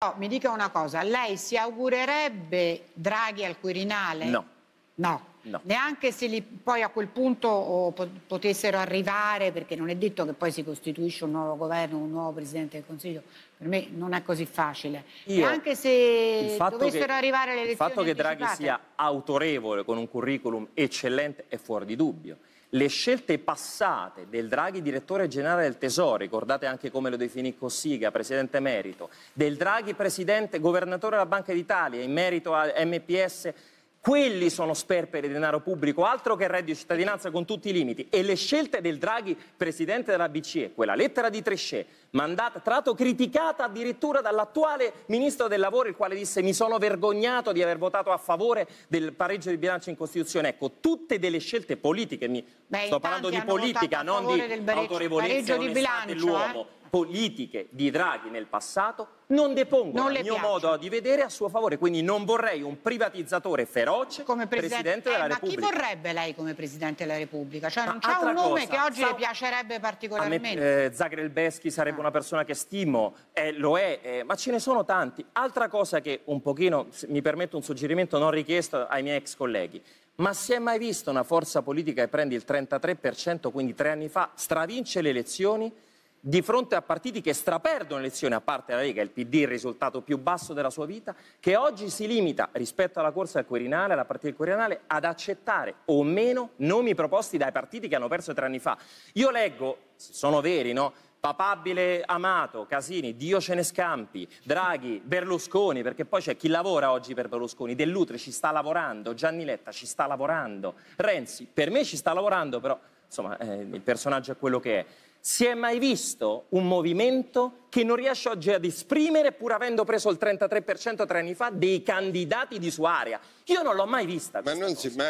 No, mi dica una cosa, lei si augurerebbe Draghi al Quirinale? No. No. no. Neanche se li, poi a quel punto oh, potessero arrivare, perché non è detto che poi si costituisce un nuovo governo, un nuovo Presidente del Consiglio, per me non è così facile. Io, Neanche se dovessero che, arrivare le elezioni Il fatto che Draghi sia autorevole con un curriculum eccellente è fuori di dubbio le scelte passate del Draghi direttore generale del Tesoro, ricordate anche come lo definì Cossiga, presidente merito, del Draghi presidente governatore della Banca d'Italia in merito a MPS, quelli sono sperperi di denaro pubblico, altro che reddito di cittadinanza con tutti i limiti. E le scelte del Draghi presidente della BCE, quella lettera di Trichet, mandata, tra l'altro criticata addirittura dall'attuale ministro del lavoro, il quale disse mi sono vergognato di aver votato a favore del pareggio di bilancio in Costituzione. Ecco, tutte delle scelte politiche, mi... Beh, sto parlando di politica, non di autorevolezza di bilancio, dell'uomo. Eh? politiche di Draghi nel passato non depongono non il mio piace. modo di vedere a suo favore, quindi non vorrei un privatizzatore feroce come Presidente, presidente della eh, Repubblica. Ma chi vorrebbe lei come Presidente della Repubblica? Cioè non c'è un nome cosa, che oggi sa, le piacerebbe particolarmente. Me, eh, Zagrelbeschi sarebbe anche una persona che stimo, eh, lo è, eh, ma ce ne sono tanti. Altra cosa che un pochino, mi permetto un suggerimento non richiesto ai miei ex colleghi, ma si è mai vista una forza politica che prende il 33%, quindi tre anni fa, stravince le elezioni di fronte a partiti che straperdono elezioni, a parte la Lega, il PD il risultato più basso della sua vita, che oggi si limita rispetto alla corsa al Quirinale, alla partita del Quirinale, ad accettare o meno nomi proposti dai partiti che hanno perso tre anni fa. Io leggo, sono veri, no? Papabile Amato, Casini, Dio ce ne scampi, Draghi, Berlusconi, perché poi c'è chi lavora oggi per Berlusconi, Dell'Utri ci sta lavorando, Gianni Letta ci sta lavorando, Renzi per me ci sta lavorando però insomma, eh, il personaggio è quello che è. Si è mai visto un movimento che non riesce oggi ad esprimere, pur avendo preso il 33% tre anni fa, dei candidati di sua area? Io non l'ho mai vista. Ma non cosa. si, ma